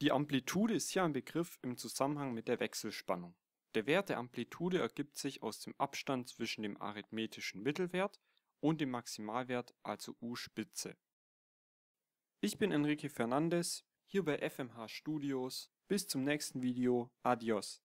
Die Amplitude ist hier ein Begriff im Zusammenhang mit der Wechselspannung. Der Wert der Amplitude ergibt sich aus dem Abstand zwischen dem arithmetischen Mittelwert und dem Maximalwert, also U-Spitze. Ich bin Enrique Fernandes, hier bei FMH Studios. Bis zum nächsten Video. Adios.